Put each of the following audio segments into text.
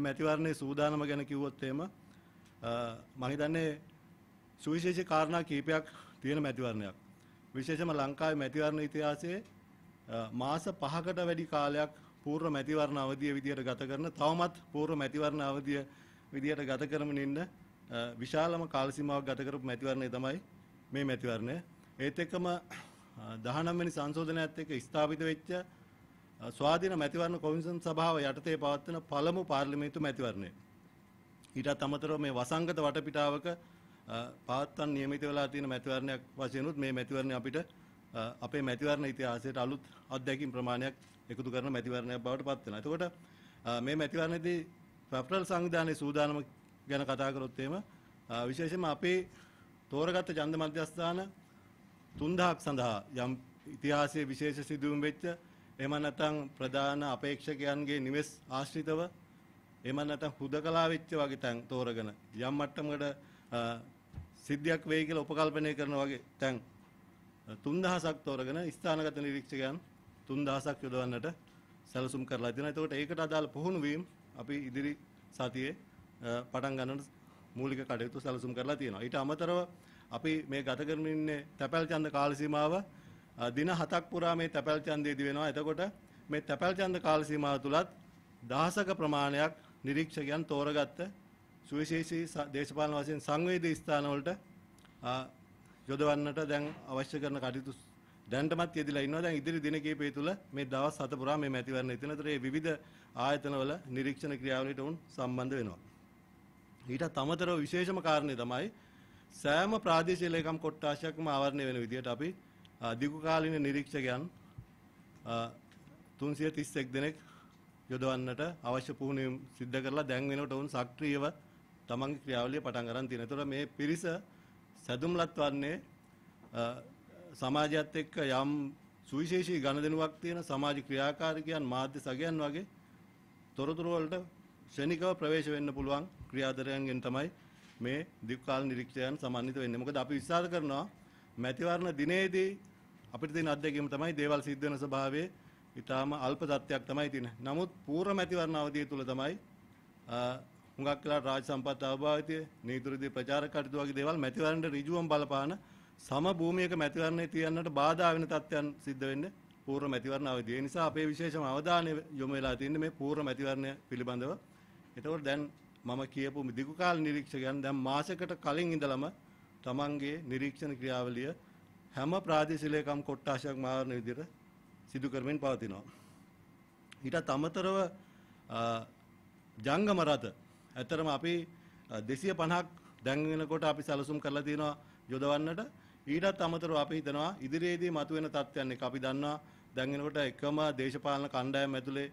එහෙම ඇතිවරණේ සූදානම ගැන කිව්වොත් එහෙම මම හිතන්නේ සුවිශේෂී කාරණා කීපයක් තියෙන මැතිවරණයක්. විශේෂම ලංකාවේ මැතිවරණ ඉතිහාසයේ මාස 5කට වැඩි කාලයක් පූර්ව මැතිවරණ අවධිය විදියට ගත කරන තවමත් පූර්ව මැතිවරණ අවධිය විදියට ගත කරමින් ඉන්න විශාලම කාල සීමාවක් ගත කරපු මැතිවරණය තමයි මේ මැතිවරණය. ඒත් එක්කම 19 වෙනි සංශෝධනයත් එක්ක ස්ථාපිත වෙච්ච ස්වාධීන මැතිවරණ කොමිසම් සභාව යටතේ පවත්වන පළමු පාර්ලිමේන්තු මැතිවරණය. ඊටත් අමතරව මේ වසංගත වටපිටාවක පවත්වන්න නියමිත වෙලා තියෙන මැතිවරණයක් වශයෙන් මේ මැතිවරණය අපිට අපේ මැතිවරණ ඉතිහාසයට අලුත් අත්දැකීම් ප්‍රමාණයක් එකතු කරන මැතිවරණයක් බවට පත් වෙනවා. එතකොට මේ මැතිවරණයේදී ෆෙඩරල් සංවිධානයේ සූදානම ගැන කතා කරොත් එහෙම විශේෂයෙන්ම අපේ තෝරගත්ත ඡන්ද මධ්‍යස්ථාන 3000ක් සඳහා යම් ඉතිහාසයේ විශේෂ සිදුවීම් වෙච්ච එහෙම නැත්නම් ප්‍රධාන අපේක්ෂකයන්ගේ නිවෙස් ආශ්‍රිතව එහෙම නැත්නම් හුදකලා වෙච්ච වගේ තැන් තෝරගෙන යම් මට්ටමකට සිද්ධියක් වෙයි කියලා උපකල්පනය කරන වගේ තැන් 3000ක් තෝරගෙන ස්ථානගත නිරීක්ෂකයන් 3000ක් යොදවන්නට සැලසුම් කරලා තියෙනවා. එතකොට ඒකට අදාළ පුහුණු වීම අපි ඉදිරි සතියේ පටන් ගන්නට මූලික කටයුතු සැලසුම් කරලා තියෙනවා. ඊට අමතරව අපි මේ ගත කරමින් ඉන්නේ තැපැල් ඡන්ද කාල සීමාව දින 7ක් පුරා මේ තැපැල් ඡන්දය ඉදි වෙනවා. එතකොට මේ තැපැල් ඡන්ද කාල සීමාව තුලත් දහසක ප්‍රමාණයක් නිරීක්ෂකයන් තෝරගත්ත සුවිශේෂී දේශපාලන වශයෙන් සංවේදී ස්ථානවලට යොදවන්නට දැන් අවශ්‍ය කරන කටයුතු දැන්ටමත් යෙදලා ඉන්නවා. දැන් ඉදිරි දින කිහිපය තුළ මේ දවස් හත පුරා මේ මැතිවරණ ඉතනතර මේ විවිධ ආයතනවල නිරීක්ෂණ ක්‍රියාවලියට උන් සම්බන්ධ වෙනවා. ඊට අමතරව විශේෂම කාරණේ තමයි සෑම ප්‍රාදේශීය ලේකම් කොට්ටාශයක්ම ආවරණය වෙන විදිහට අපි දිගුකාලීන නිරීක්ෂකයන් 331 දෙනෙක් යොදවන්නට අවශ්‍ය පුහුණුවීම් සිද්ධ කරලා දැන් වෙනකොට වුන් සක්‍රීයව තමන්ගේ ක්‍රියාවලිය පටන් ගන්න තියෙනවා. ඒතකොට මේ පිරිස සැදුම්ලත් වන්නේ සමාජයත් එක්ක යම් සුවිශේෂී ඝනදෙනුවක් තියෙන සමාජ ක්‍රියාකාරිකයන් මාධ්‍ය සගයන් වගේ තොරතුරු වලට ශනිකව ප්‍රවේශ වෙන්න පුළුවන් ක්‍රියාධරයන්ගෙන් තමයි මේ දික්කාල නිරීක්ෂකයන් සමන්විත වෙන්නේ. මොකද අපි විශ්වාස කරනවා මැතිවරණ දිනේදී අපිට තියෙන අත්දැකීම තමයි දේවල් සිද්ධ වෙන ස්වභාවයේ ඊටාම අල්ප තත්ත්වයක් තමයි තියෙන. නමුත් පූර්ව මැතිවරණ අවධිය තුල තමයි හුඟක් වෙලා රාජ්‍ය සම්පත් අවභාවිතය, නීතිරීදී ප්‍රචාරක කටයුතු වගේ දේවල් මැතිවරණට ඍජුවම බලපාන සම භූමියක මැතිවරණේ තියන්නට බාධා වෙන තත්ත්වයන් සිද්ධ වෙන්නේ පූර්ව මැතිවරණ අවධිය. ඒ නිසා අපේ විශේෂම අවධානය යොමු වෙලා තින්නේ මේ පූර්ව මැතිවරණය පිළිබඳව. ඒතකොට දැන් මම කියපු දිගු කාල නිරීක්ෂකයන් දැන් මාසයකට කලින් ඉඳලම තමන්ගේ නිරීක්ෂණ ක්‍රියාවලිය හැම ප්‍රාදේශීය ලේකම් කොට්ටාශයක් මාරන විදිහට සිදු කරමින් පවතිනවා. ඊටත් අමතරව ජංගම රථ ඇත්තරම අපි 250ක් දැන් වෙනකොට අපි සැලසුම් කරලා තියෙනවා යොදවන්නට. ඊටත් අමතරව අපි හිතනවා ඉදිරියේදී මතුවෙන තත්ත්වයන් එක අපි දන්නවා දැන් වෙනකොට එකම දේශපාලන කණ්ඩායම ඇතුලේ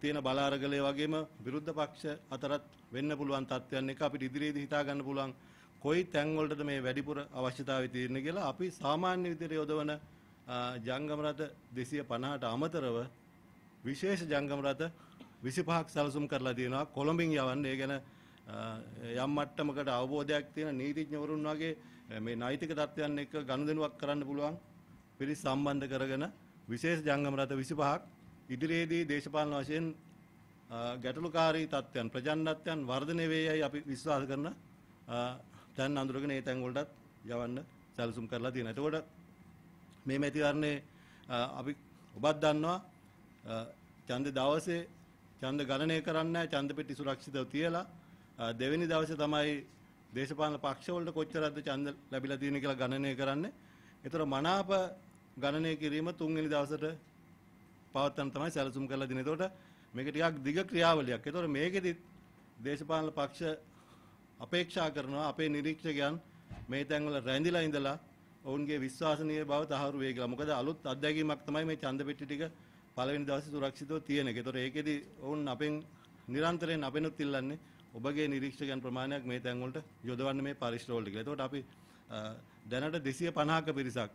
තියෙන බලාරගලේ වගේම විරුද්ධ පක්ෂ අතරත් වෙන්න පුළුවන් තත්ත්වයන් එක අපිට ඉදිරියේදී හිතා ගන්න පුළුවන් කොයි තැන්වලටද මේ වැඩිපුර අවශ්‍යතාවය තියෙන්නේ කියලා අපි සාමාන්‍ය විදිහට යොදවන ජංගම රථ 250ට අමතරව විශේෂ ජංගම රථ 25ක් සැලසුම් කරලා තියෙනවා කොළඹින් යවන්න ඒ ගැන යම් මට්ටමකට අවබෝධයක් තියෙන නීතිඥවරුන් වගේ මේ නෛතික தත්වයන් එක්ක ගනුදෙනුවක් කරන්න පුළුවන් පිරිස් සම්බන්ධ කරගෙන විශේෂ ජංගම රථ 25ක් ඉදිරියේදී දේශපාලන වශයෙන් ගැටලුකාරී தත්වයන් ප්‍රජන්නත්වයන් වර්ධනය වේයයි අපි විශ්වාස කරන දැන් අඳුරගෙන ඒ තැන් වලටත් යවන්න සැලසුම් කරලා තියෙනවා. එතකොට මේ මැතිවරණේ අපි ඔබත් දන්නවා ඡන්ද දවසේ ඡන්ද ගණනය කරන්නේ නැහැ. ඡන්ද පෙට්ටි සුරක්ෂිතව තියලා දෙවෙනි දවසේ තමයි දේශපාලන පක්ෂවලට කොච්චරද ඡන්ද ලැබිලා තියෙන්නේ කියලා ගණනය කරන්නේ. ඒතර මනාප ගණනය කිරීම තුන්වෙනි දවසට පවත්වන්න තමයි සැලසුම් කරලා දෙන්නේ. ඒතකොට මේක ටිකක් දිග ක්‍රියාවලියක්. ඒතකොට මේකෙදි දේශපාලන පක්ෂ අපේක්ෂා කරනවා අපේ නිරීක්ෂකයන් මේ තැන්වල රැඳිලා ඉඳලා ඔවුන්ගේ විශ්වාසනීය බව තහවුරු වෙයි කියලා. මොකද අලුත් අත්දැකීමක් තමයි මේ ඡන්දපෙට්ටි ටික පළවෙනි දවසේ සුරක්ෂිතව තියෙන එක. ඒතොර ඒකෙදි ඔවුන් අපෙන් නිරන්තරයෙන් අපෙනුත් ඉල්ලන්නේ ඔබගේ නිරීක්ෂකයන් ප්‍රමාණයක් මේ තැන්වලට යොදවන්න මේ පරිශ්‍රවලට කියලා. ඒතකොට අපි දැනට 250ක පිරිසක්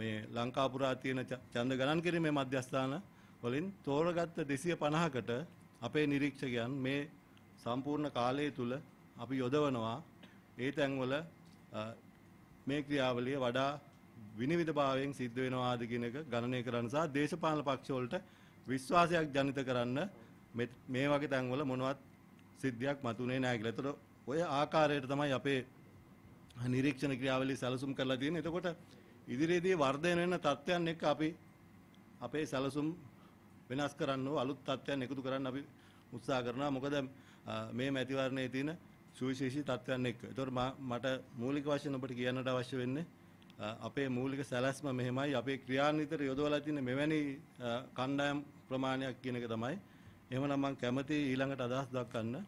මේ ලංකා පුරා තියෙන ඡන්ද ගණන් කිරීමේ මධ්‍යස්ථාන වලින් තෝරගත්ත 250කට අපේ නිරීක්ෂකයන් මේ සම්පූර්ණ කාලය තුල අපි යොදවනවා ඒ තැන්වල මේ ක්‍රියාවලිය වඩා විනිවිදභාවයෙන් සිද්ධ වෙනවාද කියන එක ගණනය කරන්න සහ දේශපාලන පක්ෂවලට විශ්වාසයක් ජනිත කරන්න මේ වගේ තැන්වල මොනවත් සිද්ධියක් මතුනේ නැහැ කියලා. ඒතර ඔය ආකාරයට තමයි අපේ නිරීක්ෂණ ක්‍රියාවලිය සැලසුම් කරලා තියෙන්නේ. එතකොට ඉදිරියේදී වර්ධනය වෙන තත්ත්වයන් එක්ක අපි අපේ සැලසුම් වෙනස් කරන්න අලුත් තත්ත්වයන් එකතු කරන්න අපි උත්සාහ කරනවා. මොකද මේ මැතිවරණයේ තියෙන සුවිශේෂී තත්ත්වයන් එක්ක. ඒතකොට මට මූලික වශයෙන් ඔබට කියන්නට අවශ්‍ය වෙන්නේ අපේ මූලික සැලැස්ම මෙහෙමයි අපේ ක්‍රියාන්විතර යොදවලා තියෙන මෙවැනි කණ්ඩායම් ප්‍රමාණයක් කියන එක තමයි. එහෙමනම් මම කැමති ඊළඟට අදහස් දක්වන්න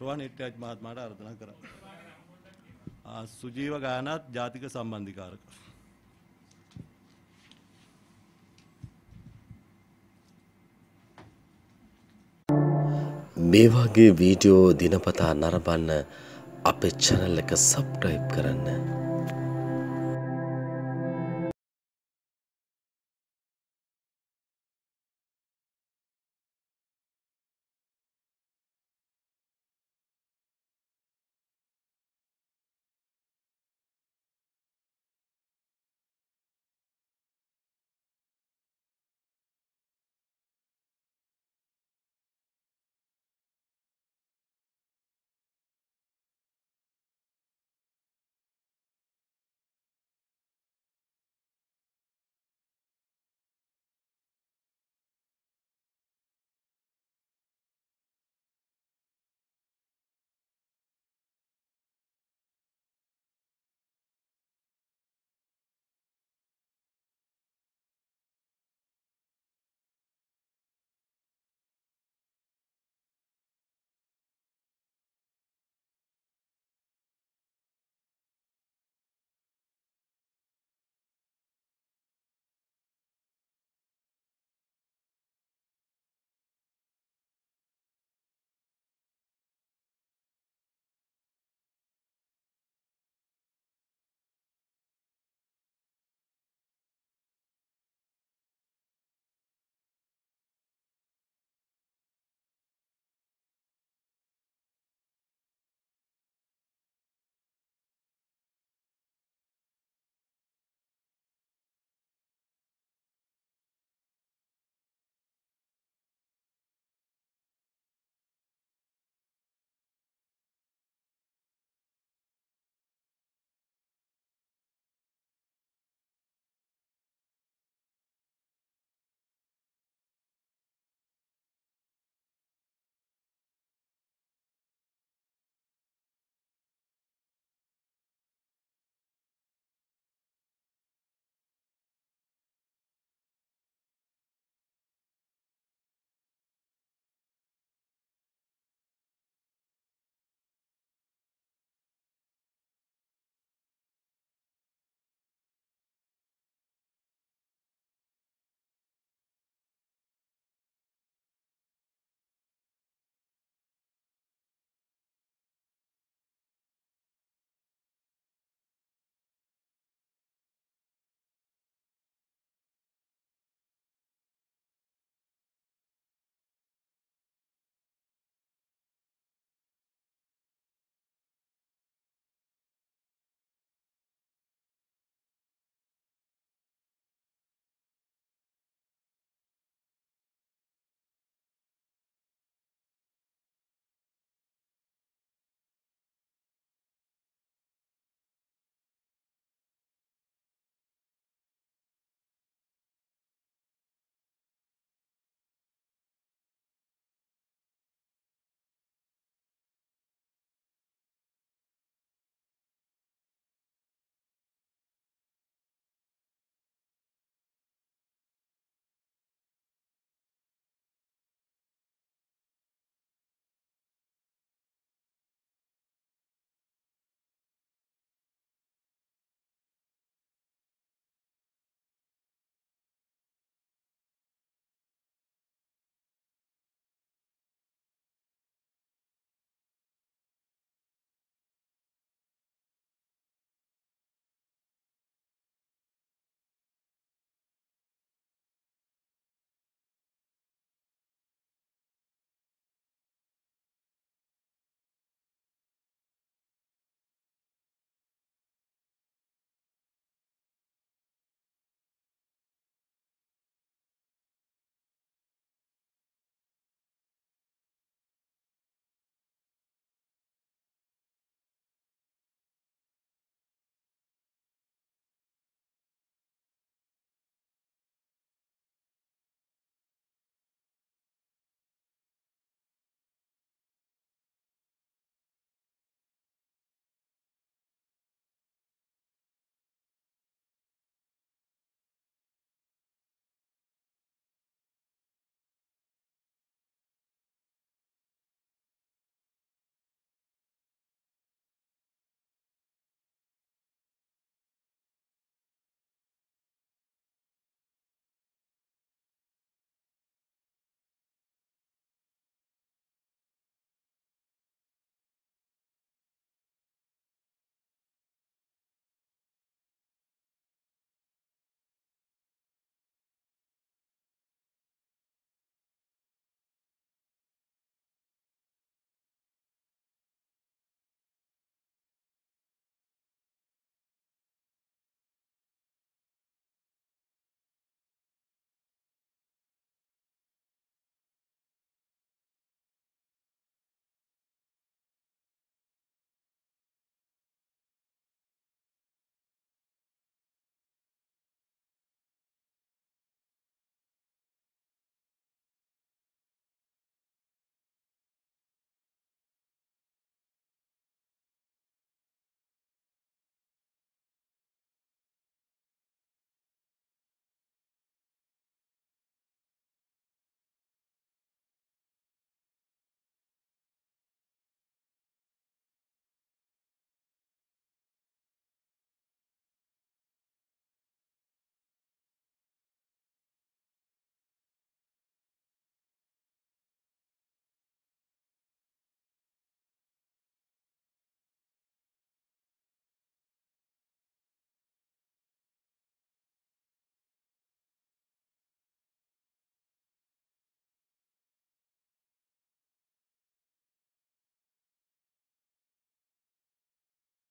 රෝහණ ඉට්ටයජ් මහත්මයාට ආරාධනා කරා. සුජීව ගානත් ජාතික සම්බන්ධීකාරක මේ වගේ වීඩියෝ දිනපතා නරඹන්න අපේ channel එක subscribe කරන්න.